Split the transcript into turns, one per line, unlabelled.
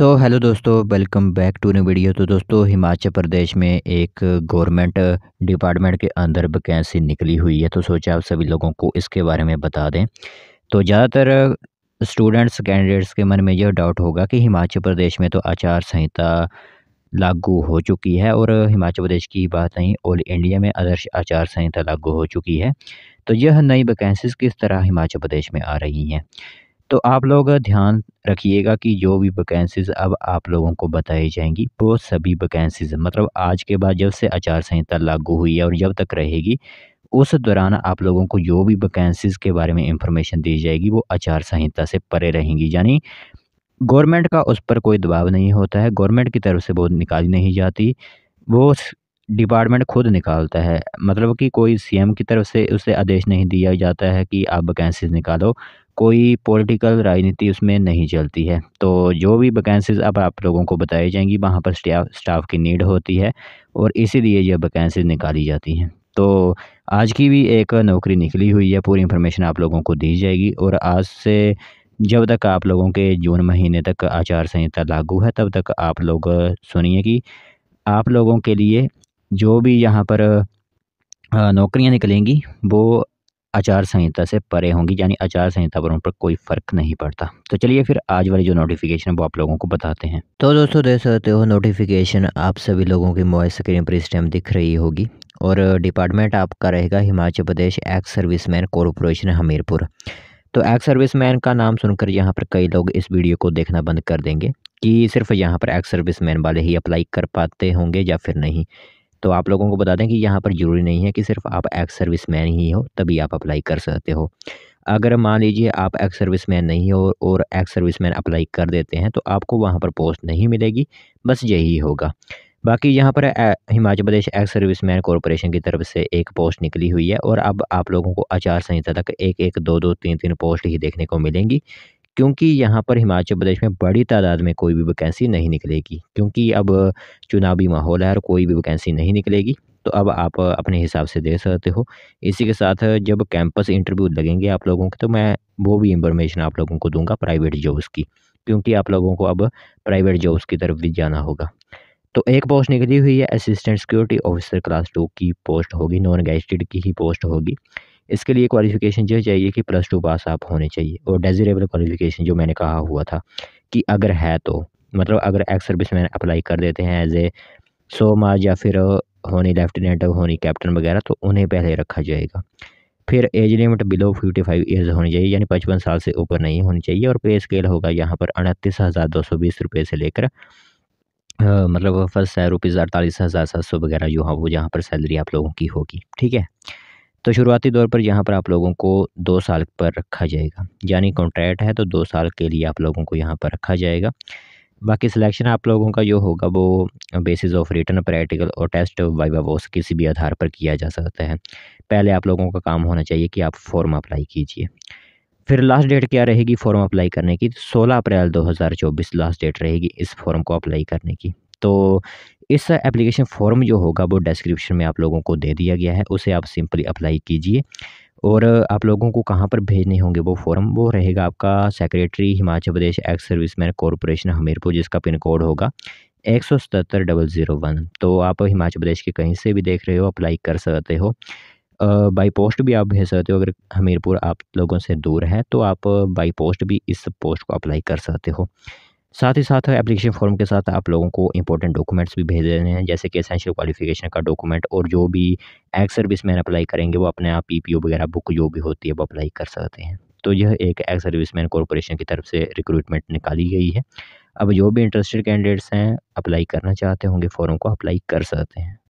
सो so, hello दोस्तों welcome back to new video तो दोस्तों हिमाचल प्रदेश में एक गवर्नमेंट डिपार्टमेंट के अंदर वैकेंसी निकली हुई है तो सोचा आप सभी लोगों को इसके बारे में बता दें तो ज़्यादातर स्टूडेंट्स कैंडिडेट्स के मन में यह डाउट होगा कि हिमाचल प्रदेश में तो आचार संहिता लागू हो चुकी है और हिमाचल प्रदेश की बात नहीं ऑल इंडिया में आदर्श आचार संहिता लागू हो चुकी है तो यह नई वैकेंसीज किस तरह हिमाचल प्रदेश में आ रही हैं तो आप लोग ध्यान रखिएगा कि जो भी वैकेंसीज़ अब आप लोगों को बताई जाएंगी वो सभी वैकेंसीज़ मतलब आज के बाद जब से आचार संहिता लागू हुई है और जब तक रहेगी उस दौरान आप लोगों को जो भी वैकेंसीज़ के बारे में इंफॉर्मेशन दी जाएगी वो आचार संहिता से परे रहेंगी यानी गवर्नमेंट का उस पर कोई दबाव नहीं होता है गवर्नमेंट की तरफ से वो निकाली नहीं जाती वो डिपार्टमेंट खुद निकालता है मतलब कि कोई सीएम की तरफ से उसे आदेश नहीं दिया जाता है कि आप वैकेंसीज निकालो कोई पॉलिटिकल राजनीति उसमें नहीं चलती है तो जो भी वैकेंसीज अब आप लोगों को बताई जाएंगी वहाँ पर स्टाफ की नीड होती है और इसीलिए यह वैकेंसीज निकाली जाती हैं तो आज की भी एक नौकरी निकली हुई है पूरी इन्फॉर्मेशन आप लोगों को दी जाएगी और आज से जब तक आप लोगों के जून महीने तक आचार संहिता लागू है तब तक आप लोग सुनिए कि आप लोगों के लिए जो भी यहाँ पर नौकरियाँ निकलेंगी वो आचार संहिता से परे होंगी यानी आचार संहिता पर उन पर कोई फ़र्क नहीं पड़ता तो चलिए फिर आज वाली जो नोटिफिकेशन है वो आप लोगों को बताते हैं तो दोस्तों देख सकते हो नोटिफिकेशन आप सभी लोगों की मोबाइल स्क्रीन पर इस टाइम दिख रही होगी और डिपार्टमेंट आपका रहेगा Himachal Pradesh ex service man corporation Hamirpur तो एक्स सर्विस मैन का नाम सुनकर यहाँ पर कई लोग इस वीडियो को देखना बंद कर देंगे कि सिर्फ यहाँ पर एक्स सर्विस मैन वाले ही अप्लाई कर पाते होंगे या फिर नहीं तो आप लोगों को बता दें कि यहाँ पर ज़रूरी नहीं है कि सिर्फ आप एक्स सर्विस मैन ही हो तभी आप अप्लाई कर सकते हो अगर मान लीजिए आप एक्स सर्विस मैन नहीं हो और एक्स सर्विस मैन अप्लाई कर देते हैं तो आपको वहाँ पर पोस्ट नहीं मिलेगी बस यही होगा बाकी यहाँ पर Himachal Pradesh ex service man corporation की तरफ से एक पोस्ट निकली हुई है और अब आप लोगों को आचार संहिता तक एक एक दो दो तीन तीन पोस्ट ही देखने को मिलेंगी क्योंकि यहाँ पर हिमाचल प्रदेश में बड़ी तादाद में कोई भी वैकेंसी नहीं निकलेगी क्योंकि अब चुनावी माहौल है और कोई भी वैकेंसी नहीं निकलेगी तो अब आप अपने हिसाब से दे सकते हो इसी के साथ जब कैंपस इंटरव्यू लगेंगे आप लोगों के तो मैं वो भी इंफॉर्मेशन आप लोगों को दूंगा प्राइवेट जॉब्स की क्योंकि आप लोगों को अब प्राइवेट जॉब्स की तरफ भी जाना होगा तो एक पोस्ट निकली हुई है assistant security officer class two की पोस्ट होगी नॉन गैजेटेड की ही पोस्ट होगी इसके लिए क्वालिफ़िकेशन जो चाहिए कि प्लस टू पास आप होने चाहिए और डेज़रेबल क्वालिफ़िकेशन जो मैंने कहा हुआ था कि अगर है तो मतलब अगर एक्स सर्विस मैन अप्लाई कर देते हैं एज ए सो मार्च या फिर होनी लेफ्टिनेंट होनी कैप्टन वगैरह तो उन्हें पहले रखा जाएगा फिर age limit below fifty five years होनी चाहिए यानी पचपन साल से ऊपर नहीं होनी चाहिए और पे स्केल होगा यहाँ पर अड़तीस हज़ार दो सौ बीस रुपये से लेकर मतलब फर्स्ट है रुपीज़ अड़तालीस हज़ार सात सौ वगैरह जो है वो जहाँ पर सैलरी आप लोगों की होगी ठीक है तो शुरुआती दौर पर यहाँ पर आप लोगों को दो साल पर रखा जाएगा यानी कॉन्ट्रैक्ट है तो दो साल के लिए आप लोगों को यहाँ पर रखा जाएगा बाकी सिलेक्शन आप लोगों का जो होगा वो बेसिस ऑफ रिटर्न प्रैक्टिकल और टेस्ट वाइवा वो किसी भी आधार पर किया जा सकता है पहले आप लोगों का काम होना चाहिए कि आप फॉर्म अप्लाई कीजिए फिर लास्ट डेट क्या रहेगी फॉर्म अप्लाई करने की 16 अप्रैल 2024 लास्ट डेट रहेगी इस फॉर्म को अप्लाई करने की तो इस एप्लीकेशन फॉर्म जो होगा वो डिस्क्रिप्शन में आप लोगों को दे दिया गया है उसे आप सिंपली अप्लाई कीजिए और आप लोगों को कहाँ पर भेजने होंगे वो फॉर्म वो रहेगा आपका secretary Himachal Pradesh ex serviceman corporation Hamirpur जिसका पिन कोड होगा एक सौ सतहत्तर डबल ज़ीरो वन तो आप हिमाचल प्रदेश के कहीं से भी देख रहे हो अप्लाई कर सकते हो बाई पोस्ट भी आप भेज सकते हो अगर हमीरपुर आप लोगों से दूर है तो आप बाई पोस्ट भी इस पोस्ट को अप्लाई कर सकते हो साथ ही साथ एप्लीकेशन फॉर्म के साथ आप लोगों को इंपॉर्टेंट डॉक्यूमेंट्स भी भेज देने हैं जैसे कि एसेंशियल क्वालिफिकेशन का डॉक्यूमेंट और जो भी एक्स सर्विस मैन अप्लाई करेंगे वो अपने आप पी वगैरह बुक जो भी होती है वो अप्लाई कर सकते हैं तो यह एक एक्स सर्विस मैन कॉरपोरेशन की तरफ से रिक्रूटमेंट निकाली गई है अब जो भी इंटरेस्टेड कैंडिडेट्स हैं अप्लाई करना चाहते होंगे फॉर्म को अप्लाई कर सकते हैं